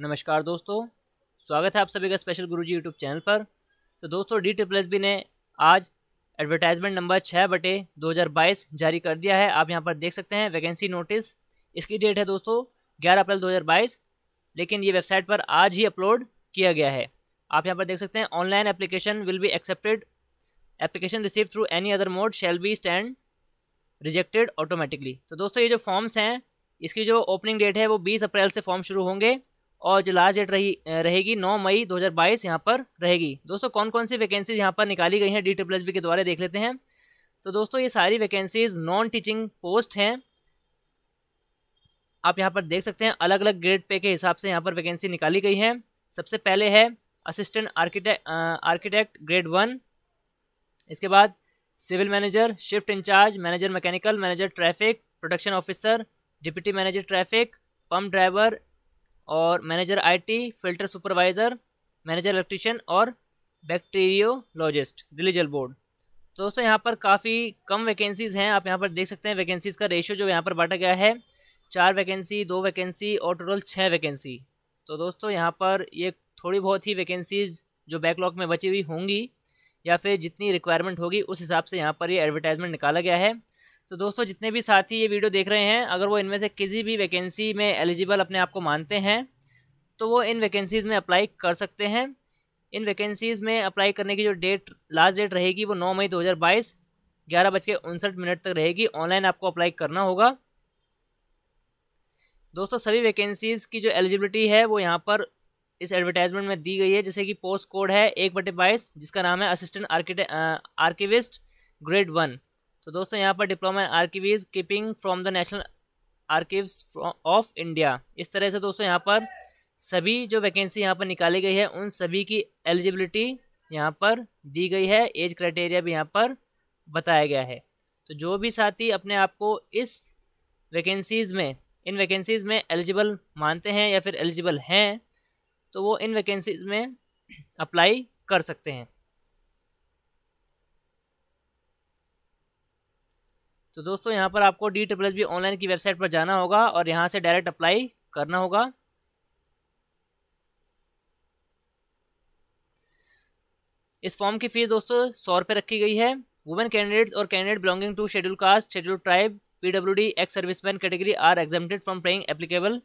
नमस्कार दोस्तों स्वागत है आप सभी का स्पेशल गुरुजी यूट्यूब चैनल पर तो दोस्तों डी ट्रिपल एस बी ने आज एडवर्टाइजमेंट नंबर छः बटे दो हज़ार बाईस जारी कर दिया है आप यहाँ पर देख सकते हैं वैकेंसी नोटिस इसकी डेट है दोस्तों ग्यारह अप्रैल दो हज़ार बाईस लेकिन ये वेबसाइट पर आज ही अपलोड किया गया है आप यहाँ पर देख सकते हैं online application will be accepted application receive through any other mode shall be stand rejected automatically तो दोस्तों ये जो फॉर्म्स हैं इसकी जो ओपनिंग डेट है वो बीस अप्रैल से फॉर्म शुरू होंगे और जो लास्ट डेट रही रहेगी नौ मई 2022 यहाँ पर रहेगी दोस्तों कौन कौन सी वैकेंसीज यहाँ पर निकाली गई हैं डी ट्रिप्लस एस बी के द्वारा देख लेते हैं तो दोस्तों ये सारी वैकेंसीज नॉन टीचिंग पोस्ट हैं आप यहाँ पर देख सकते हैं अलग अलग ग्रेड पे के हिसाब से यहाँ पर वैकेंसी निकाली गई है सबसे पहले है assistant architect architect grade one इसके बाद civil manager shift incharge manager mechanical manager traffic production officer deputy manager traffic pump driver और manager IT filter supervisor manager electrician और बैक्टीरियोलॉजिस्ट दिल्ली जल बोर्ड तो दोस्तों यहाँ पर काफ़ी कम वैकेंसीज़ हैं आप यहाँ पर देख सकते हैं वैकेंसीज़ का रेशियो जो यहाँ पर बांटा गया है चार वैकेंसी दो वैकेंसी और टोटल छः वैकेंसी तो दोस्तों यहाँ पर ये थोड़ी बहुत ही वैकेंसीज़ जो बैकलॉग में बची हुई होंगी या फिर जितनी रिक्वायरमेंट होगी उस हिसाब से यहाँ पर ये एडवर्टाइजमेंट निकाला गया है तो दोस्तों जितने भी साथी ये वीडियो देख रहे हैं अगर वो इनमें से किसी भी वैकेंसी में एलिजिबल अपने आप को मानते हैं तो वो इन वैकेंसीज़ में अप्लाई कर सकते हैं इन वैकेंसीज़ में अप्लाई करने की जो डेट लास्ट डेट रहेगी वो नौ मई दो हज़ार बाईस ग्यारह बज के उनसठ मिनट तक रहेगी ऑनलाइन आपको अप्लाई करना होगा दोस्तों सभी वैकेंसीज़ की जो एलिजिबिलिटी है वो यहाँ पर इस एडवर्टाइजमेंट में दी गई है जैसे कि पोस्ट कोड है एक बटे बाईस जिसका नाम है assistant architect archivist grade one तो दोस्तों यहाँ पर diploma in keeping from the National Archives of India इस तरह से दोस्तों यहाँ पर सभी जो वैकेंसी यहाँ पर निकाली गई है उन सभी की एलिजिबिलिटी यहाँ पर दी गई है एज क्राइटेरिया भी यहाँ पर बताया गया है तो जो भी साथी अपने आप को इस वैकेंसीज़ में इन वैकेंसीज़ में एलिजिबल मानते हैं या फिर एलिजिबल हैं तो वो इन वैकेंसीज़ में अप्लाई कर सकते हैं तो दोस्तों यहाँ पर आपको D triple S B online की वेबसाइट पर जाना होगा और यहाँ से डायरेक्ट अप्लाई करना होगा इस फॉर्म की फ़ीस दोस्तों सौ रुपये रखी गई है वुमेन कैंडिडेट्स और candidate belonging to schedule caste schedule tribe PWD ex serviceman category are exempted from paying applicable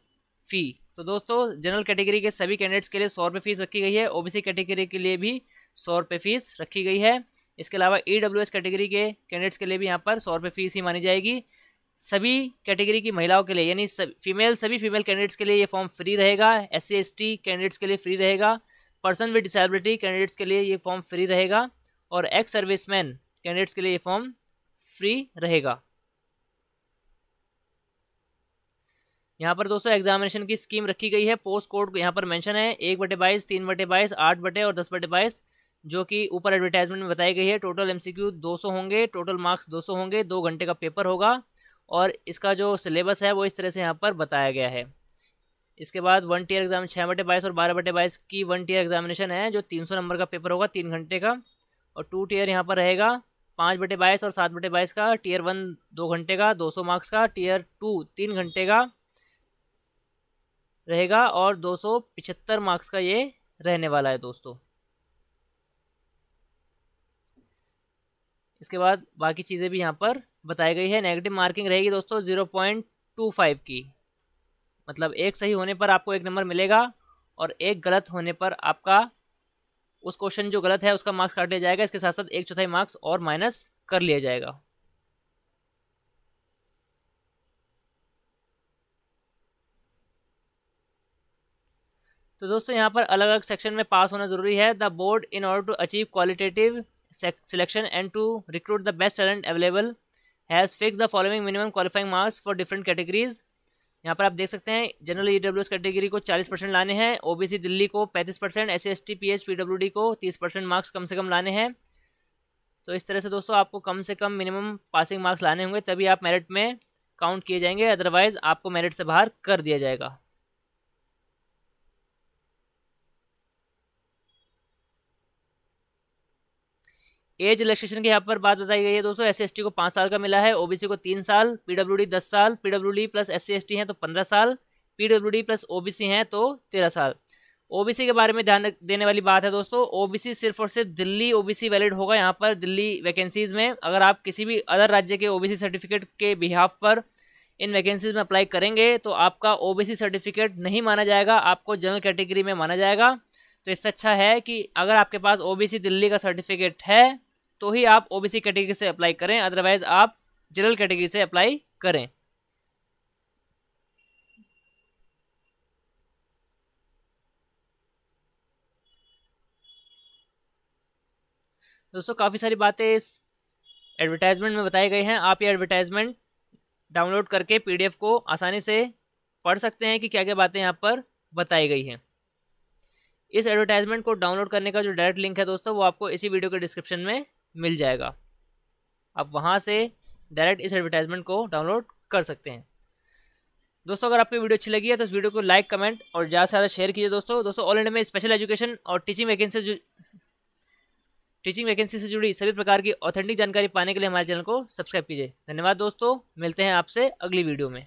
fee तो दोस्तों जनरल कैटेगरी के सभी कैंडिडेट्स के लिए सौ रुपये फीस रखी गई है ओबीसी कैटेगरी के लिए भी सौ रुपये फीस रखी गई है इसके अलावा ई कैटेगरी के कैंडिडेट्स के लिए भी यहाँ पर सौ रुपये फीस ही मानी जाएगी सभी कैटेगरी की महिलाओं के लिए यानी सब फीमेल सभी फीमेल कैंडिडेट्स के लिए ये फॉर्म फ्री रहेगा एस सी कैंडिडेट्स के लिए फ्री रहेगा पर्सन विद डिसेबिलिटी कैंडिडेट्स के लिए ये फॉर्म फ्री रहेगा और एक्स सर्विसमैन कैंडिडेट्स के लिए ये फॉर्म फ्री रहेगा यहाँ पर दोस्तों एग्जामिनेशन की स्कीम रखी गई है पोस्ट कोड यहाँ पर मेंशन है एक बटे बाईस तीन बटे बाईस आठ बटे और दस बटे बाईस जो कि ऊपर एडवर्टाइजमेंट में बताई गई है टोटल एमसीक्यू 200 होंगे टोटल मार्क्स 200 होंगे दो घंटे का पेपर होगा और इसका जो सिलेबस है वो इस तरह से यहाँ पर बताया गया है इसके बाद वन टीयर एग्जाम छः बटे बाईस और बारह बटे बाईस की वन टीयर एग्जामिनेशन है जो तीन सौ नंबर का पेपर होगा तीन घंटे का और टू टीयर यहाँ पर रहेगा पाँच बटे बाईस और सात बटे बाईस का टीयर वन दो घंटे का दो सौ मार्क्स का टीयर टू तीन घंटे का रहेगा और दो सौ पिछहत्तर मार्क्स का ये रहने वाला है दोस्तों इसके बाद बाकी चीज़ें भी यहाँ पर बताई गई है नेगेटिव मार्किंग रहेगी दोस्तों ज़ीरो पॉइंट टू फाइव की मतलब एक सही होने पर आपको एक नंबर मिलेगा और एक गलत होने पर आपका उस क्वेश्चन जो गलत है उसका मार्क्स काट लिया जाएगा इसके साथ साथ एक चौथाई मार्क्स और माइनस कर लिया जाएगा तो दोस्तों यहाँ पर अलग अलग सेक्शन में पास होना ज़रूरी है the board in order to achieve qualitative selection and to recruit the best talent available has fix the following minimum qualifying marks for different categories यहाँ पर आप देख सकते हैं general E W S category को 40 परसेंट लाने हैं OBC Delhi को 35 percent S S T P H P W D को 30 परसेंट मार्क्स कम से कम लाने हैं तो इस तरह से दोस्तों आपको कम से कम मिनिमम पासिंग मार्क्स लाने होंगे तभी आप मेरिट में काउंट किए जाएंगे अदरवाइज़ आपको मेरिट से बाहर कर दिया जाएगा एज रिलेक्सेशन के यहाँ पर बात बताई गई है दोस्तों एस को पाँच साल का मिला है ओबीसी को तीन साल पीडब्ल्यू दस साल पीडब्ल्यू प्लस एस सी हैं तो पंद्रह साल पीडब्ल्यू प्लस ओबीसी हैं तो तेरह साल ओबीसी के बारे में ध्यान देने वाली बात है दोस्तों ओबीसी सिर्फ और सिर्फ दिल्ली ओबीसी वैलिड होगा यहाँ पर दिल्ली वैकेंसीज़ में अगर आप किसी भी अदर राज्य के ओबीसी सर्टिफिकेट के बिहाफ पर इन वैकेंसीज़ में अप्लाई करेंगे तो आपका ओबीसी सर्टिफिकेट नहीं माना जाएगा आपको जनरल कैटेगरी में माना जाएगा तो इससे अच्छा है कि अगर आपके पास सी दिल्ली का सर्टिफिकेट है तो ही आप ओबीसी कैटेगरी से अप्लाई करें अदरवाइज आप जनरल कैटेगरी से अप्लाई करें दोस्तों काफ़ी सारी बातें इस एडवर्टाइजमेंट में बताई गई हैं आप ये एडवर्टाइजमेंट डाउनलोड करके पीडीएफ को आसानी से पढ़ सकते हैं कि क्या क्या बातें यहाँ पर बताई गई हैं इस एडवर्टाइजमेंट को डाउनलोड करने का जो डायरेक्ट लिंक है दोस्तों वो आपको इसी वीडियो के डिस्क्रिप्शन में मिल जाएगा आप वहाँ से डायरेक्ट इस एडवर्टाइजमेंट को डाउनलोड कर सकते हैं दोस्तों अगर आपको वीडियो अच्छी लगी है तो इस वीडियो को लाइक कमेंट और ज़्यादा से ज़्यादा शेयर कीजिए दोस्तों दोस्तों ऑल इंडिया में स्पेशल एजुकेशन और टीचिंग वैकेंसी से टीचिंग वैकेंसी से जुड़ी सभी प्रकार की ऑथेंटिक जानकारी पाने के लिए हमारे चैनल को सब्सक्राइब कीजिए धन्यवाद दोस्तों मिलते हैं आपसे अगली वीडियो में